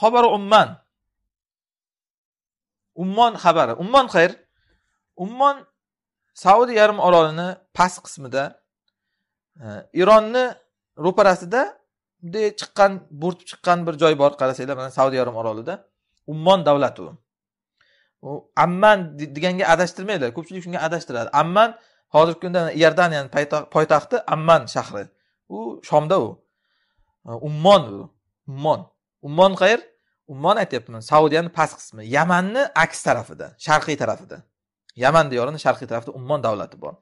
xabaru umman ummon xabari ummon xayr ummon saudiya yarim orolini past qismida e, ironni ro'parasida bunday chiqqan bo'rtib chiqqan bir joy bor qarasanglar mana saudiya yarim orolida ummon davlati u u amman deganga adashtirmanglar ko'pchilik shunga adashtiradi amman hozirgi kunda iordaniyani poytaxti amman shahri u shomda u e, ummon u ummon ummon qayer ummon aytyapman saudiyani past qismi yamanni aks tarafida sharqiy tarafida yaman diyorini sharqiy tarafida ummon davlati bor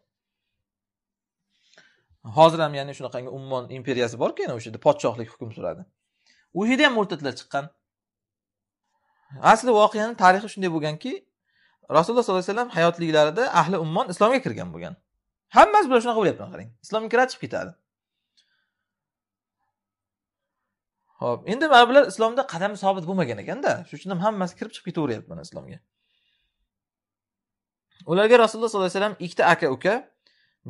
hozir ham ya'ni shunaqangi ummon imperiyasi borku yana o'sha yerda podshohlik hukm suradi o'sha yerda ham mo'rtatlar chiqqan asli voqeani tarixi shunday bo'lganki rasululloh sollallohu alayhi vasallam hayotliklarida ahli ummon islomga kirgan bo'lgan hammasi bular shunaqa bo'lyapti qarang islomga kiradi chiqib ketadi ho'p endi mana bular islomda qadami sobit bo'lmagan ekanda shuning uchun ham hammasi kirib chiqib ketaveryapti mana islomga ularga rasululloh sollallohu alayhi vasallam ikkita aka uka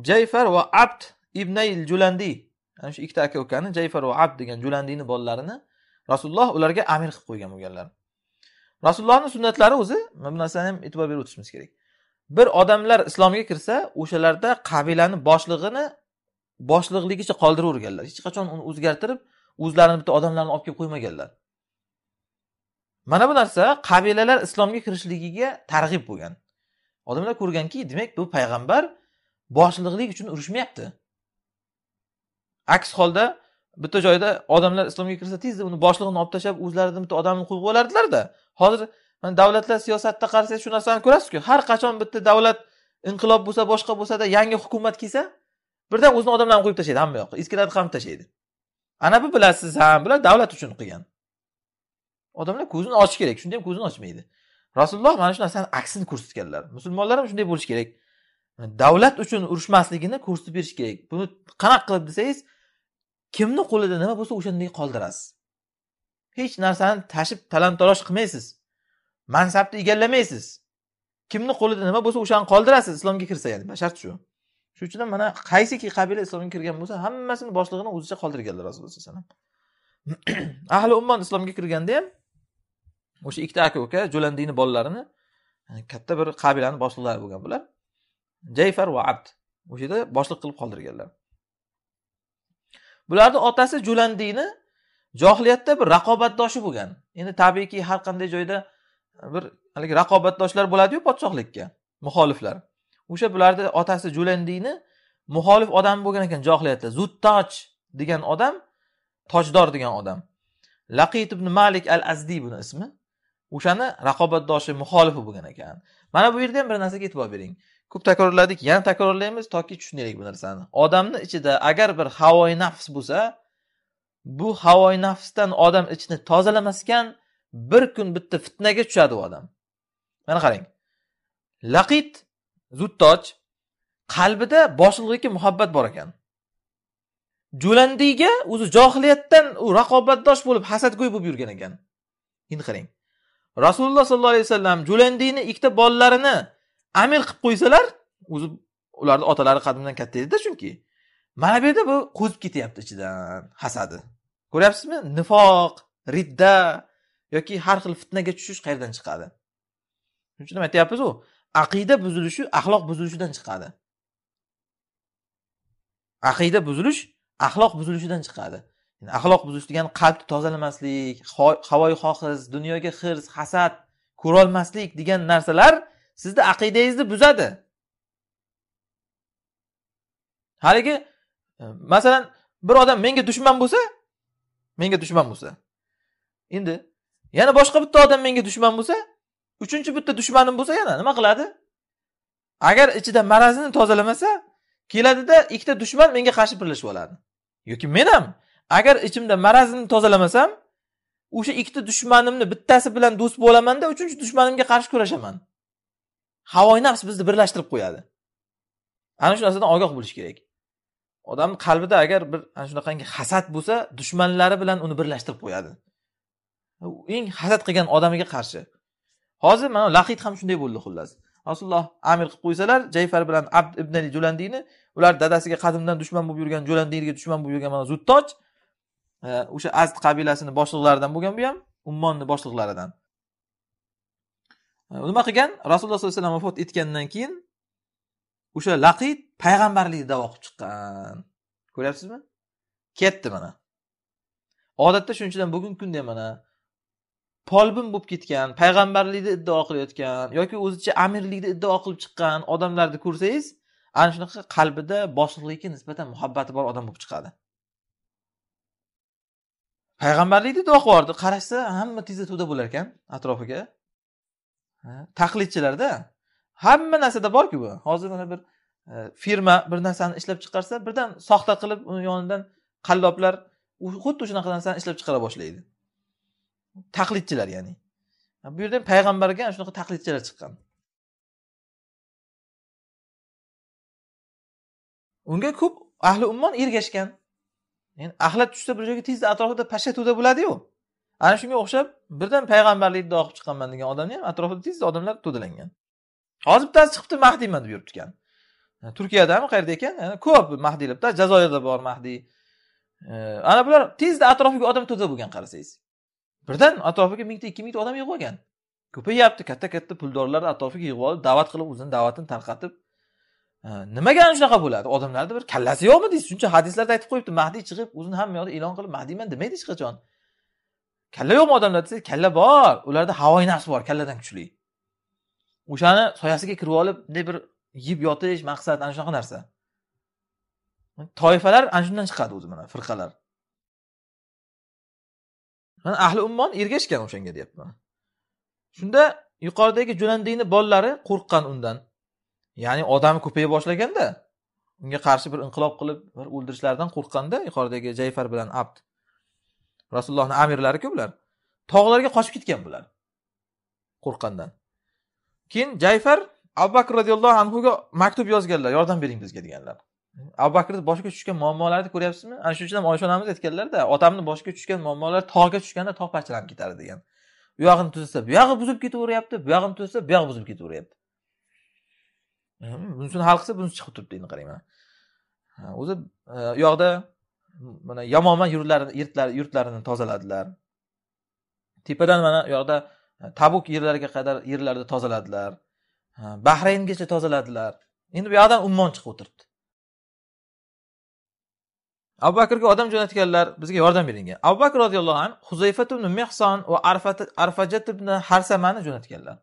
jayfar va abd ibnay julandiy ana shu ikkita aka ukani jayfar va abd degan julandiyni bolalarini rasululloh ularga amir qilib qo'ygan bo'lganlar rasulullohni sunnatlari o'zi mana bu narsani ham e'tibor berib o'tishimiz kerak bir odamlar islomga kirsa o'shalarda qabilani boshlig'ini boshliqligicha qoldiraverganlar hech qachon uni o'zgartirib o'zlarini bitta odamlarni olib kelib qo'ymaganlar mana bu narsa qabilalar islomga kirishligiga targ'ib bo'lgan odamlar ko'rganki demak bu payg'ambar boshliqlik uchun urushmayapti aks holda bitta joyda odamlar islomga kirsa tezda uni boshlig'ini olib tashlab o'zlarini bitta odamini qo'yib qo'yardilarda hozir mana davlatlar siyosatida qarasangiz shu narsani ko'rasizku har qachon bitta davlat inqilob bo'lsa boshqa bo'lsada yangi hukumat kelsa birdan o'zini odamlarini qo'yib tashlaydi hamma yoqqa eskilarni ham tashlaydi ana bu bilasiz ha bular davlat uchun qilgan odamlar ko'zini ochish kerak shunda ham ko'zini ochmaydi rasululloh mana shu narsani aksini ko'rsatganlar musulmonlar ham shunday bo'lishi kerak davlat uchun urushmasligini ko'rsatib berish kerak buni qanaqa qilib desangiz kimni qo'lida nima bo'lsa o'shanday qoldirasiz hech narsani tashib talan qilmaysiz mansabni egallamaysiz kimni qo'lida nima bo'lsa o'shani qoldirasiz islomga kirsa ya'ni shart shu shuning uchun ham mana qaysiki qabila islomga kirgan bo'lsa hammasini boshlig'ini o'zicha qoldirganlar rasululloh alayhi vasallam ahli ummon islomga kirganda ham o'sha ikkita aka uka jo'landiyni bolalarini katta bir qabilani boshliqlari bo'lgan bular jayfar va abd o'sha yerda boshliq qilib qoldirganlar bularni otasi jo'landiyni johiliyatda bir raqobatdoshi bo'lgan endi tabiiyki har qanday joyda bir haligi raqobatdoshlar bo'ladiyu podshohlikka muxoliflar o'sha bularni otasi jo'landiyni muxolif odam bo'lgan ekan johiliyatda zuttoj degan odam tojdor degan odam laqit ibn malik al azdiy buni ismi o'shani raqobatdoshi muxolifi bo'lgan ekan mana bu yerda ham bir narsaga e'tibor bering ko'p takrorladik yana takrorlaymiz toki tushunaylik bu narsani odamni ichida agar bir havoyi nafs bo'lsa bu havoyi nafsdan odam ichini tozalamasdan bir kun bitta fitnaga tushadi u odam mana qarang laqit zuttoj qalbida boshlig'iga muhabbat bor ekan jo'landiyga o'zi johiliyatdan u raqobatdosh bo'lib hasadgo'y bo'lib yurgan ekan endi qarang rasululloh sollallohu alayhi vasallam jo'landiyni ikkita bolalarini amir qilib qo'ysalar o'zi ularni otalari qadimdan katta edida chunki mana bu yerda bu qo'zib ketyapti ichidan hasadi ko'ryapsizmi nifoq ridda yoki har xil fitnaga tushish qayerdan chiqadi shuning uchun nima aytyapmiz u aqida buzilishi axloq buzilishidan chiqadi aqida buzilish axloq buzilishidan chiqadi yani axloq buzilish degani qalbni tozalamaslik havoyi hohiz dunyoga hirs hasad ko'rolmaslik degan narsalar sizni aqidangizni buzadi haligi e, masalan bir odam menga dushman bo'lsa menga dushman bo'lsa endi yana boshqa bitta odam menga dushman bo'lsa uchinchi bitta dushmanim bo'lsa yana nima qiladi agar ichida marazini tozalamasa keladida ikkita dushman menga qarshi birlashib oladi yoki men ham agar ichimda marazimni tozalamasam o'sha ikkita dushmanimni bittasi bilan do'st bo'lamanda uchinchi dushmanimga qarshi kurashaman havoyi nafs bizni birlashtirib qo'yadi ana shu narsadan ogoh bo'lish kerak odamni qalbida agar bir ana shunaqangi hasad bo'lsa dushmanlari bilan uni birlashtirib qo'yadi eng hasad qilgan odamiga qarshi hozir mana lahid ham shunday bo'ldi xullas rasululloh amir qilib qo'ysalar jayfar bilan abd ibn ali jo'landiyni ular dadasiga qadimdan dushman bo'lib yurgan jo'landiyga dushman bo'lib yurgan mana zuttoj e, o'sha azd qabilasini boshliqlaridan bo'lgan bu ham ummonni boshliqlaridan e, nima qilgan rasululloh sollallohu alayhi vasallam vafot etgandan keyin o'sha laqid payg'ambarlikni davo qilib chiqqan ko'ryapsizmi ketdi mana odatda shuning uchun bugungi kunda mana polbin bo'lib ketgan payg'ambarlikni iddao qilayotgan yoki o'zicha amirlikni iddao qilib chiqqan odamlarni ko'rsangiz ana shunaqa qalbida boshliqlikka nisbatan muhabbati bor odam bo'lib chiqadi payg'ambarlikni iddao qilib yubordi qarashsa hamma tezda to'da bo'lar ekan atrofiga taqlidchilarda hamma narsada borku bu hozir mana bir e, firma bir narsani ishlab chiqarsa birdan soxta qilib uni yonidan qalloblar xuddi shunaqa narsani ishlab chiqara boshlaydi taqlidchilar ya'ni bu yerda payg'ambarga ana shunaqa taqlidchilar chiqqan unga ko'p ahli ummon ergashgan yani axlat tushsa bir joyga tezda atrofida pashsha to'da bo'ladiyu ana shunga o'xshab birdan payg'ambarlik iddao qilib chiqqanman degan odamni ham atrofida tezda odamlar to'dalangan hozir bittasi chiqibdi mahdiyman deb yuribdi kan turkiyadami qayerda ekan ko'p mahdiylar jazoirda bor mahdiy ana bular tezda atrofiga odam to'da bo'lgan qarasangiz birdan atrofiga mingta ikki mingta odam yig'ib olgan ko'payyapti katta katta puldorlarni atrofiga yig'ib olib da'vat qilib o'zini da'vatini tarqatib nimaga ana shunaqa bo'ladi odamlarni bir kallasi yo'qmi deysiz shuncha hadislarda aytib qo'yibdi mahdiy chiqib o'zini hamma yoqda e'lon qilib mahdiyman demaydi hech qachon kalla yo'qmi odamlar desangiz kalla bor ularda havoyi nafs bor kalladan kuchli o'shani soyasiga kirib olib bunday bir yeb yotish maqsad ana shunaqa narsa toifalar ana shundan chiqadi o'zi mana firqalar mana ahli ummon ergashgan o'shanga deyapman shunda yuqoridagi jo'landingni bolalari qo'rqqan undan ya'ni odami ko'paya boshlaganda unga qarshi bir inqilob qilib bir o'ldirishlaridan qo'rqqanda yuqoridagi jayfar bilan abd rasulullohni amirlariku bular tog'larga qochib ketgan bular qo'rqqandan keyin jayfar abu bakr roziyallohu anhuga maktub yozganlar yordam bering bizga deganlar abu bakrni boshiga tushgan muammolarni ko'ryapsizmi ana shuning uchun ham oysha onamiz aytganlarda otamni boshiga tushgan muammolar tog'ga tushganda tog' parchalanib ketadi degan u yog'ini tuzatsa bu yog'i buzib ketaveryapti bu yog'ini tuzsa bu yog'i buzib ketaveryapti ehm, bunisini hal qilsa bunisi chiqib turibdi endi qarang mana o'zi e, u yoqda mana yomonman yurtlarini tozaladilar tepadan mana u yoqda e, tabuk yerlariga qadar yerlarni tozaladilar bahrayngacha tozaladilar endi bu yoqdan ummon chiqib o'tiribdi abu bakrga odam jo'natganlar bizga yordam beringlar abu bakr roziyallohu anhu huzayfat ibn mehson va arfajat ibn harsamani jo'natganlar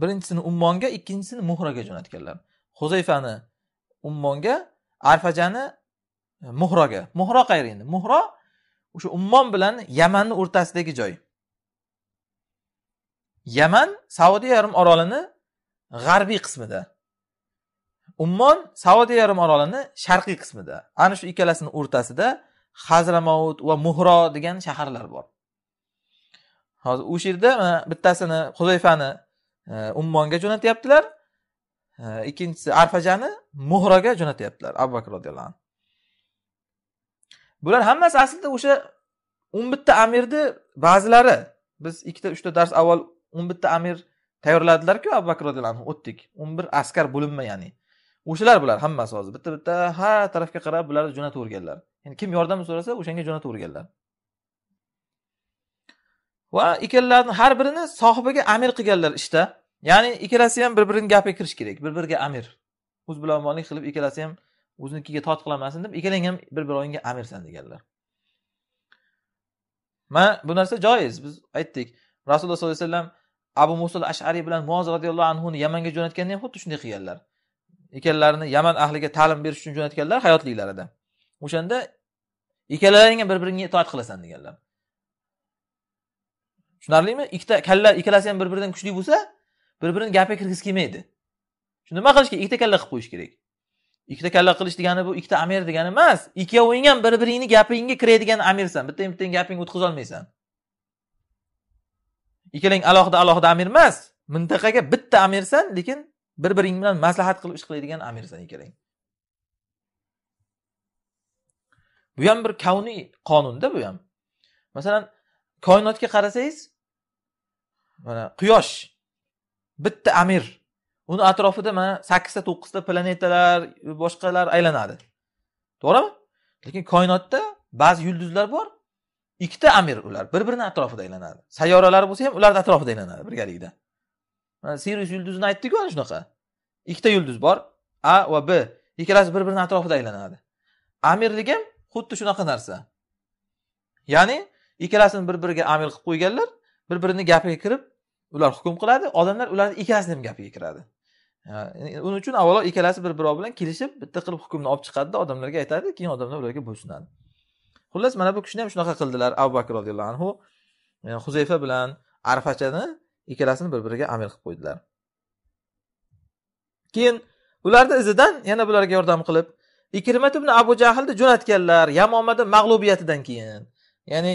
birinchisini ummonga ikkinchisini muhroga jo'natganlar huzayfani ummonga arfajani muhroga muhro qayer endi muhro o'sha ummon bilan yamanni o'rtasidagi joy yaman saudiya yarim orolini g'arbiy qismida ummon saudiya yarim orolini sharqiy qismida ana shu ikkalasini o'rtasida hazramaut va muhro degan shaharlar bor hozir o'sha yerda bittasini huzayfani e, ummonga jo'natyaptilar e, ikkinchisi arfajani muhroga jo'natyaptilar abu bakr roziyallohu anhu bular hammasi aslida o'sha o'n umm bitta amirni ba'zilari biz ikkita uchta dars avval o'n umm bitta amir tayyorladilarku abu bakr roziyallohu anhu o'tdik o'n umm bir askar bo'linma ya'ni o'shalar bular hammasi hozir bitta bitta har tarafga qarab bularni jo'nataverganlar ya'ni kim yordam so'rasa o'shanga jo'nataverganlar va ikkalarini har birini sohibiga amir qilganlar ishda işte. ya'ni ikkalasi ham bir birini gapiga kirish kerak bir biriga amir o'z bilanmonlik qilib ikkalasi ham o'zinikiga tot qilamasin deb ikkalang ham bir biroyingga amirsan deganlar mana bu narsa joiz biz aytdik rasululloh sollallohu alayhi vasallam abu musul ashariy bilan muoz roziyallohu anhuni yamanga jo'natganda ham xuddi shunday qilganlar ekanlarini yaman ahliga ta'lim berish uchun jo'natganlar hayotliklarida o'shanda ikkalaringam bir biringga itoat qilasan deganlar tushunarlimi ikkita kalla ikkalasi ham bir biridan kuchli bo'lsa bir birini gapiga kirgisi kelmaydi shu nima qilish kerak ikkita kalla qilib qo'yish kerak ikkita kalla qilish degani bu ikkita amir degani emas ikkoving ham bir biringni gapingga kiradigan amirsan bittang bittang gapingni o'tkazolmaysan ikkalang alohida alohida amir emas mintaqaga bitta amirsan lekin bir biring bilan maslahat qilib ish qiladigan amir kerak bu ham bir kavniy qonunda bu ham masalan koinotga qarasangiz mana quyosh bitta amir uni atrofida mana sakkizta to'qqizta planetalar boshqalar aylanadi to'g'rimi lekin koinotda ba'zi yulduzlar bor ikkita amir ular bir birini atrofida aylanadi sayyoralar bo'lsa ham ularni atrofida aylanadi birgalikda mana sirius yulduzini aytdiku ana shunaqa ikkita yulduz bor a va b ikkalasi bir birini atrofida aylanadi amirlik ham xuddi shunaqa narsa ya'ni ikkalasini bir biriga amir qilib qo'yganlar bir birini gapiga kirib ular hukm qiladi odamlar ularni ikkalasini ham gapiga kiradi uning uchun avvalo ikkalasi bir biri bilan kelishib bitta qilib hukmni olib chiqadida odamlarga aytadi keyin odamlar ularga bo'ysunadi xullas mana bu kishini ham shunaqa qildilar abu bakr roziyallohu anhu e, huzayfa bilan arfachani ikkalasini bir biriga amir qilib qo'ydilar keyin ularni izidan yana bularga yordam qilib ikrimat ibn abu jahlni jo'natganlar yamomada mag'lubiyatidan keyin ya'ni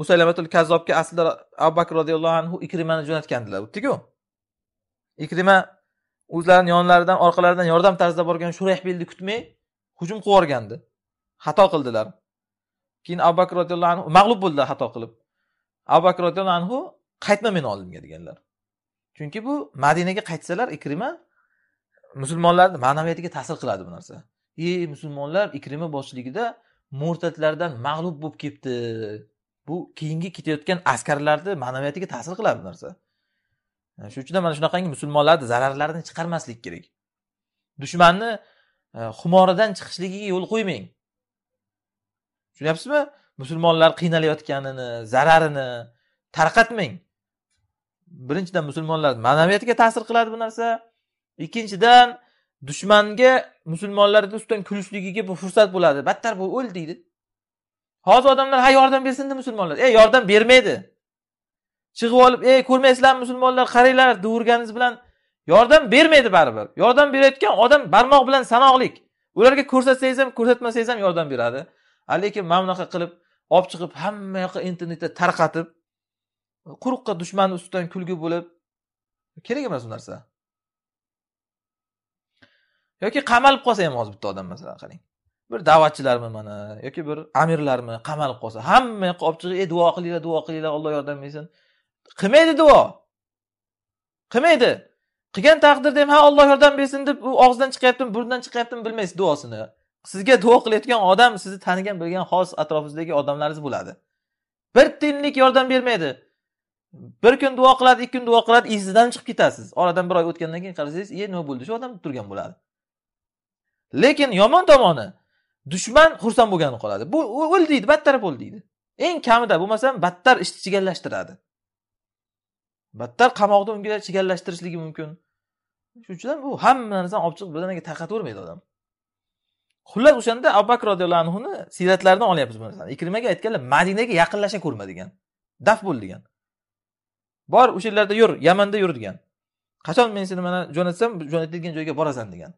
musalamatul kazzobga aslida abu bakr roziyallohu anhu ikrimani jo'natgandilar bittaku ikrima o'zlarini yonlaridan orqalaridan yordam tarzida borgan shurayhbilni kutmay hujum qilib yuborgandi xato qildilar keyin abu bakr roziyallohu anhu mag'lub bo'ldilar xato qilib abu bakr roziyallohu anhu qaytma meni oldimga deganlar chunki bu madinaga qaytsalar ikrima musulmonlarni ma'naviyatiga ta'sir qiladi bu narsa e musulmonlar ikrima boshchiligida mo'rtatlardan mag'lub bo'lib ketdi bu keyingi ketayotgan askarlarni ma'naviyatiga ta'sir qiladi bu narsa shuning uchun mana shunaqangi musulmonlarni zararlarini chiqarmaslik kerak dushmanni e, xumoridan chiqishligiga yo'l qo'ymang tushunyapsizmi musulmonlar qiynalayotganini zararini tarqatmang birinchidan musulmonlar ma'naviyatiga ta'sir qiladi bu narsa ikkinchidan dushmanga musulmonlarni ustidan kulishligiga bu fursat bo'ladi battar bu o'l deydi hozir odamlar ha yordam bersin musulmonlar ey yordam bermaydi chiqib olib ey ko'rmaysizlarmi musulmonlar qaranglar deyverganingiz bilan yordam bermaydi baribir yordam berayotgan odam barmoq bilan sanoqlik ularga ko'rsatsangiz ham ko'rsatmasangiz ham yordam beradi lekin mana bunaqa qilib olib chiqib hamma yoqqa internetda tarqatib quruqqa dushmanni ustidan kulgi bo'lib kerak emas u narsa yoki qamalib qolsa ham hozir bitta odam masalan qarang bir da'vatchilarmi mana yoki bir amirlarmi qamalib qolsa hamma yoqqa olib chiqib ey duo qilinglar duo qilinglar olloh yordam bersin qilmaydi duo qilmaydi qilgan taqdirda ham ha olloh yordam bersin deb u og'zidan chiqyaptimi burnidan chiqyaptimi bilmaysiz duosini sizga duo qilayotgan odam sizni tanigan bilgan xos atrofingizdagi odamlaringiz bo'ladi bir tiyinlik yordam bermaydi bir kun duo qiladi ikki kun duo qiladi esingizdan chiqib ketasiz oradan bir oy o'tgandan keyin qarasangiz e nima bo'ldi shu odam turgan bo'ladi lekin yomon tomoni dushman xursand bo'lgani qoladi bu o'l deydi battar o'l deydi eng kamida bo'lmasam battar ishni chigallashtiradi battar qamoqda unga chigallashtirishligi mumkin shuning uchun bu hamma narsani olib chiqib birdaniga tarqatavermaydi odam xullas o'shanda abu bakr roziyallohu anhuni siyratlaridan olyapmiz bu narsani ikrimaga aytganlar madinaga yaqinlasha ko'rma degan daf bo'l degan bor o'sha yerlarda yur yamanda yur degan qachon men seni mana jo'natsam jo'natilgan joyga borasan degan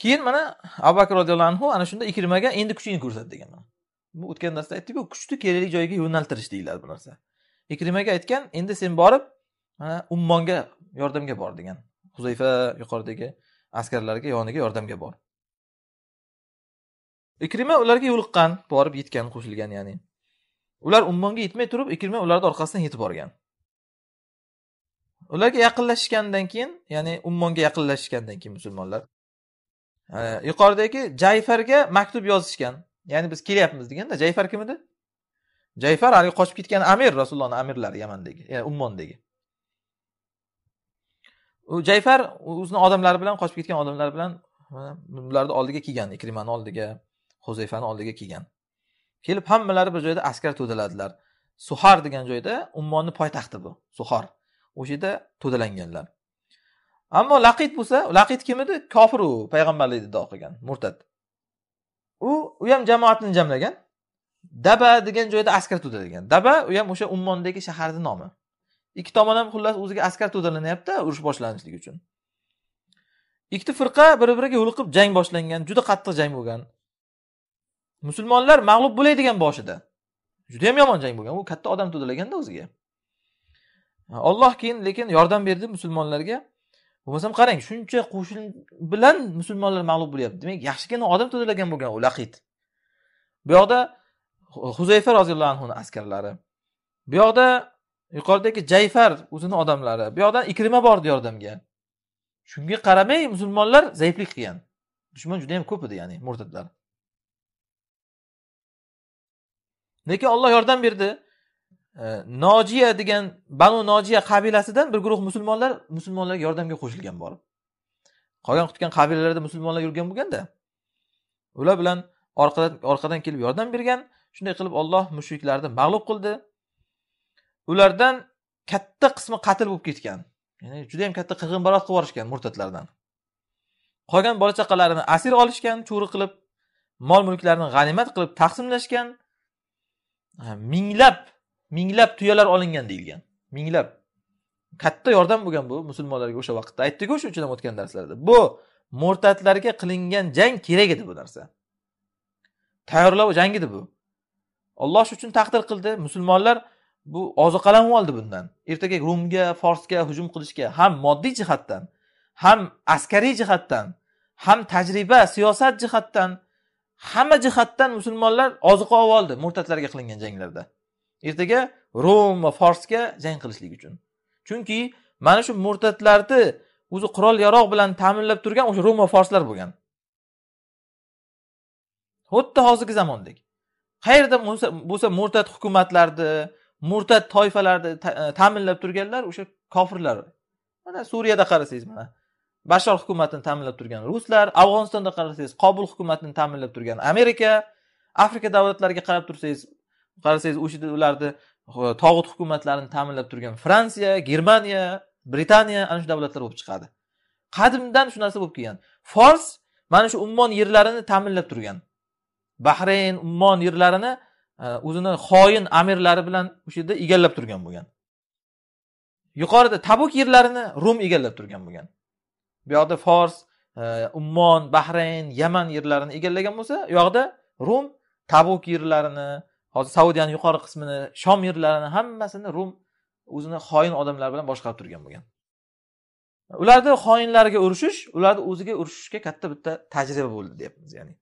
keyin mana abu bakr roziyallohu anhu ana shunda ikrimaga endi kuchingni ko'rsat degan bu o'tgan darsda aytdikku kuchni kerakli joyga yo'naltirish deyiladi bu narsa ikrimaga aytgan endi sen borib mana ummonga yordamga bor degan huzayfa yuqoridagi askarlarga yoniga yordamga bor ikrima ularga yo'liqqan borib yetgan qo'shilgan ya'ni ular ummonga yetmay turib ikirma ularni orqasidan yetib borgan ularga yaqinlashgandan keyin ya'ni ummonga yaqinlashgandan keyin musulmonlar e, yuqoridagi jayfarga maktub yozishgan ya'ni biz kelyapmiz deganda jayfar kim edi jayfar haligi qochib ketgan amir rasulullohni amirlari yamandagi yani e, ummondagi u jayfar o'zini odamlari bilan qochib ketgan odamlar bilan e, ularni oldiga kelgan ikrimani oldiga huzayfani oldiga kelgan kelib hammalari bir joyda askar to'daladilar suhar degan joyda ummonni poytaxti bu suhar o'sha yerda to'dalanganlar ammo laqid bo'lsa laqid kim edi kofir u payg'ambarlikni iddo qilgan murtad u u ham jamoatni jamlagan daba degan joyda askar to'dalagan daba u ham o'sha ummondagi shaharni nomi ikki tomon ham xullas o'ziga askar to'dalanyapti urush boshlanishligi uchun ikkita firqa bir biriga yo'liqib jang boshlangan juda qattiq jang bo'lgan musulmonlar mag'lub bo'laydigan boshida juda yam yomon jang bo'lgan u katta odam to'dalaganda o'ziga olloh keyin lekin yordam berdi musulmonlarga bo'lmasam qarang shuncha qo'shin bilan musulmonlar mag'lub bo'lyapti demak yaxshigina odam to'dalagan bo'lgan u laqid bu yoqda huzayfa roziyallohu anhuni askarlari bu yoqda yuqoridagi jayfar o'zini odamlari bu yoqdan ikrima bordi yordamga shunga qaramay musulmonlar zaiflik qilgan dushman juda yam ko'p edi ya'ni murtadlar lekin olloh yordam berdi e, nojiya degan banu nojiya qabilasidan bir guruh musulmonlar musulmonlarga yordamga qo'shilgan borib qolgan qutgan qabilalarda musulmonlar yurgan bo'lganda ular bilan orqadan orqadan kelib yordam bergan shunday qilib olloh mushriklarni mag'lub qildi ulardan katta qismi qatl bo'lib ketgan ya'ni juda yam katta qirg'inbarot qilib yuborishgan murtadlardan qolgan bola chaqalarini asir olishgan cho'ri qilib mol mulklarni g'animat qilib taqsimlashgan minglab minglab tuyalar olingan deyilgan minglab katta yordam bo'lgan bu musulmonlarga o'sha vaqtda aytdiku o'sha ham o'tgan darslarda bu mo'rtatlarga qilingan jang kerak edi bu narsa tayyorlov jang edi bu olloh uchun taqdir qildi musulmonlar bu oziqalanib oldi bundan ertaga rumga forsga hujum qilishga ham moddiy jihatdan ham askariy jihatdan ham tajriba siyosat jihatdan hamma jihatdan musulmonlar oziqa olib oldi murtadlarga qilingan janglarda ertaga rom va forsga jang qilishlik uchun chunki mana shu murtadlarni o'zi qurol yarog' bilan ta'minlab turgan o'sha rom va forslar bo'lgan xuddi hozirgi zamondek qayerda bo'lsa murtad hukumatlarni murtad toifalarni ta'minlab turganlar o'sha kofirlar mana suriyada qarasangiz mana bashor hukumatini ta'minlab turgan ruslar afg'onistonda qarasangiz qobul hukumatini ta'minlab turgan amerika afrika davlatlariga qarab tursangiz qarasangiz o'sha yerda ularni e, tog'ut hukumatlarini ta'minlab turgan fransiya germaniya britaniya ana shu davlatlar bo'lib chiqadi qadimdan shu narsa bo'lib kelgan fors mana shu ummon yerlarini ta'minlab turgan bahrayn ummon yerlarini e, o'zini xoin amirlari bilan o'sha yerda egallab turgan bo'lgan yuqorida tabuk yerlarini rum egallab turgan bo'lgan bu yoqda fors e, ummon bahrayn yaman yerlarini egallagan bo'lsa u yoqda rum tabuk yerlarini hozir saudiyani yuqori qismini shom yerlarini hammasini rum o'zini xoin odamlar bilan boshqarib turgan bo'lgan ularni xoinlariga urushish ularni o'ziga urushishga katta bitta tajriba bo'ldi deyapmiz ya'ni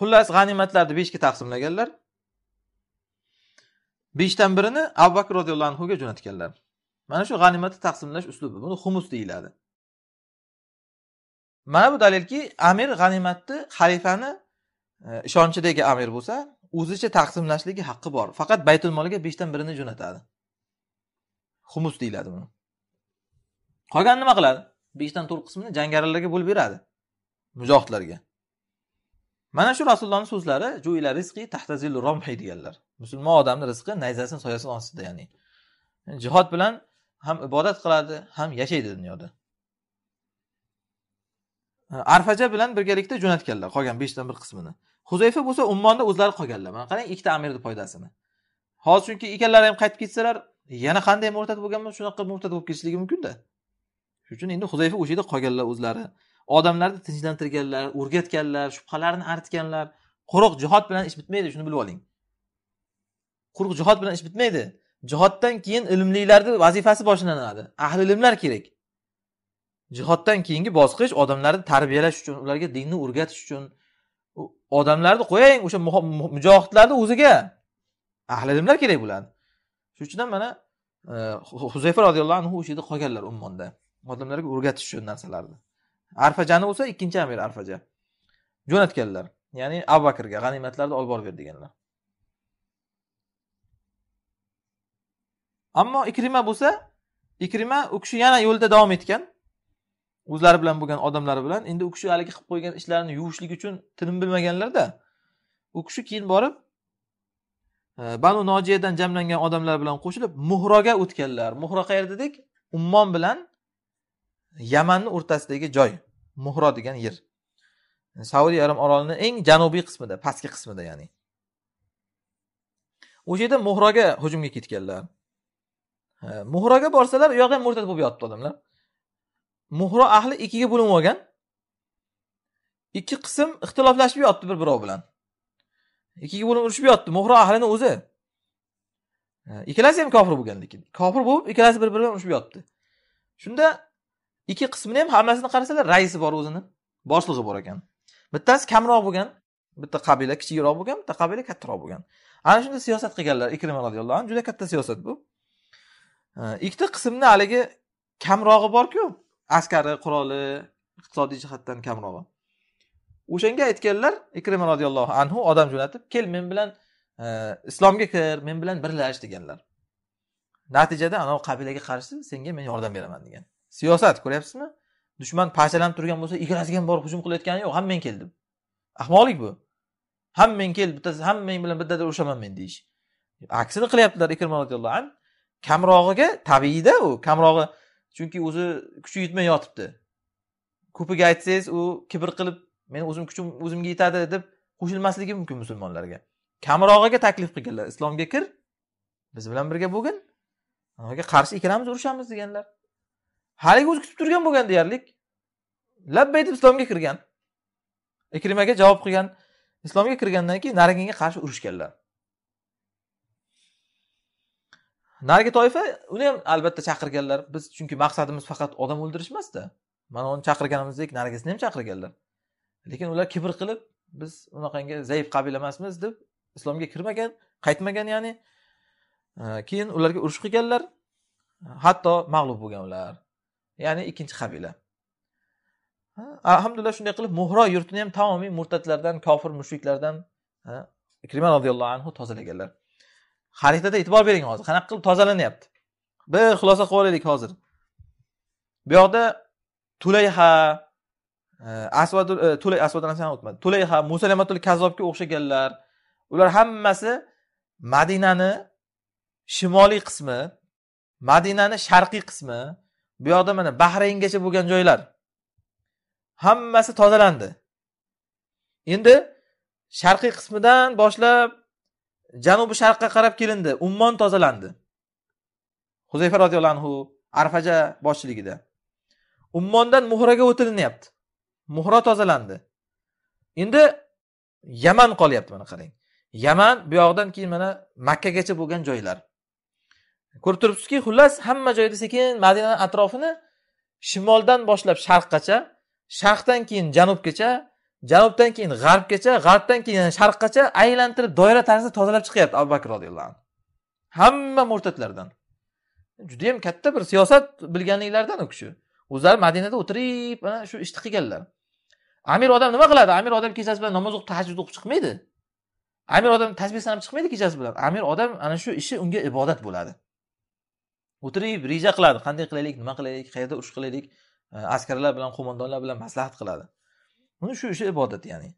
xullas g'animatlarni beshga taqsimlaganlar beshdan birini abu bakr roziyallohu anhuga jo'natganlar mana shu g'animatni taqsimlash uslubi buni humus deyiladi mana bu dalilki amir g'animatni xalifani e, ishonchidagi amir bo'lsa o'zicha taqsimlashligi haqqi bor faqat baytul molga beshdan birini jo'natadi humus deyiladi buni qolganini nima qiladi beshdan to'rt qismini jangarilarga bo'lib beradi mujohidlarga mana shu rasulullohni so'zlari juila rizqi tahtazilu romhi deganlar musulmon odamni rizqi nayzasini soyasini ostida ya'ni jihod bilan ham ibodat qiladi ham yashaydi dunyoda arfaja bilan birgalikda jo'natganlar qolgan beshdan bir qismini huzayfa bo'lsa ummonda o'zlari qolganlar mana qarang ikkita amirni foydasini hozir chunki ikkalari ham qaytib ketsalar yana qanday murtad bo'lganmi shunaqa murtad bo'lib ketishligi mumkinda shuning uchun endi huzayfa o'sha yerda qolganlar o'zlari odamlarni tinchlantirganlar o'rgatganlar shubhalarni artganlar quruq jihod bilan ish bitmaydi shuni bilib oling quruq jihod bilan ish bitmaydi jihoddan keyin ilmlilarni vazifasi boshlanadi ahli ilmlar kerak jihoddan keyingi bosqich odamlarni tarbiyalash uchun ularga dinni o'rgatish uchun odamlarni qo'ying o'sha mujohidlarni o'ziga ahli ilmlar kerak bo'ladi shuning uchun ham mana e, huzayfa roziyallohu anhu o'sha yerda qolganlar ummonda odamlarga o'rgatish uchun narsalarni arfajani bo'lsa ikkinchi amir arfaja jo'natganlar ya'ni abu bakrga g'animatlarni olib borib ber deganlar ammo ikrima bo'lsa ikrima u kishi yana yo'lda davom etgan o'zlari bilan bo'lgan odamlari bilan endi u kishi haligi qilib qo'ygan ishlarini yuvishlik uchun tinim bilmaganlarda u kishi keyin borib e, banu nojiyadan jamlangan odamlar bilan qo'shilib muhroga o'tganlar muhro qayer dedik ummon bilan yamanni o'rtasidagi joy muhro degan yer saudiya yarim orolini eng janubiy qismida pastki qismida ya'ni o'sha yerda muhroga hujumga ketganlar muhroga borsalar u yoqda ham murtad bo'lib yotibdi odamlar muhro ahli ikkiga bo'linib olgan ikki qism ixtiloflashib yotibdi bir birov bilan ikkiga bo'linib urushib yotibdi muhro ahlini o'zi ikkalasi ham kofir bo'lgan lekin kofir bo'lib ikkalasi bir biri bilan urushib yotibdi shunda ikki qismini ham hammasini qarasalar raisi bor o'zini boshlig'i bor ekan bittasi kamroq bo'lgan bitta qabila kichikroq bo'lgan bitta qabila kattaroq bo'lgan ana shunda siyosat qilganlar ikrim roziyallohu anhu juda katta siyosat bu ikkita qismni haligi kamrog'i borku askari quroli iqtisodiy jihatdan kamrog'i o'shanga aytganlar ikrima roziyallohu anhu odam jo'natib kel men bilan e, islomga kir men bilan birlash deganlar natijada anavi qabilaga qarshi senga men yordam beraman degan siyosat ko'ryapsizmi dushman parchalanib turgan bo'lsa igrasiga ham borib hujum qilayotgani yo'q ham men keldim ahmoqlik bu ham men kel bittasi ham men bilan bittada urushaman men deyish aksini qilyaptilar ikrima roziyallohu anhu kamrog'iga tabiiyda u kamrog'i chunki o'zi kuchi yetmay yotibdi ko'piga aytsangiz u kibr qilib meni o'zim kuchim o'zimga yetadi deb qo'shilmasligi mumkin musulmonlarga kamrog'iga taklif qilganlar islomga kir biz bilan birga bo'lgin unga qarshi ikkalamiz urushamiz deganlar haligi o'zi kutib turgan bo'lgan deyarlik labbay deb islomga kirgan ikrimaga javob qilgan islomga kirgandan keyin narigiga qarshi urushganlar narigi toifa uni ham albatta chaqirganlar biz chunki maqsadimiz faqat odam o'ldirish emasda mana uni chaqirganimizdek narigisini ham chaqirganlar lekin ular kibr qilib biz unaqangi zaif qabila emasmiz deb islomga kirmagan qaytmagan ya'ni e, keyin ularga urush qilganlar hatto mag'lub bo'lgan ular ya'ni ikkinchi qabila alhamdulillah shunday qilib muhro yurtini ham tamomiy murtadlardan kofir mushriklardan ikriman roziyallohu anhu tozalaganlar xaritada e'tibor bering hozir qanaqa qilib tozalanyapti bir xulosa qilib olaylik hozir bu yoqda tulayha asvadul tulay e, asvadul e, o'tmadi tulayha musalamatul kazobga o'xshaganlar ular hammasi madinani shimoliy qismi madinani sharqiy qismi bu yoqda mana bahrayngacha bo'lgan joylar hammasi tozalandi endi sharqiy qismidan boshlab janubi sharqqa qarab kelindi ummon tozalandi huzayfa roziyallohu anhu arfaja boshchiligida ummondan muhraga o'tilinyapti muhro tozalandi endi yaman qolyapti mana qarang yaman bu yog'idan keyin mana makkagacha bo'lgan joylar ko'rib turibsizki xullas hamma joyda sekin madinani atrofini shimoldan boshlab sharqqacha sharqdan keyin janubgacha janubdan keyin g'arbgacha g'arbdan keyin sharqgacha aylantirib doira tarzida tozalab chiqyapti abu bakr roziyallohu anhu hamma murtidlardan judayam katta bir siyosat bilganliklaridan u kishi o'zlari madinada o'tirib mana shu ishni qilganlar amir odam nima qiladi amir odam kechasi bilan namoz o'qib tahajjud o'qib chiqmaydi amir odam tasbeh sanab chiqmaydi kechasi bilan amir odam ana shu ishi unga ibodat bo'ladi o'tirib reja qiladi qanday qilaylik nima qilaylik qayerda urush qilaylik e, askarlar bilan qo'mondonlar bilan maslahat qiladi mana shu o'sha ibodat ya'ni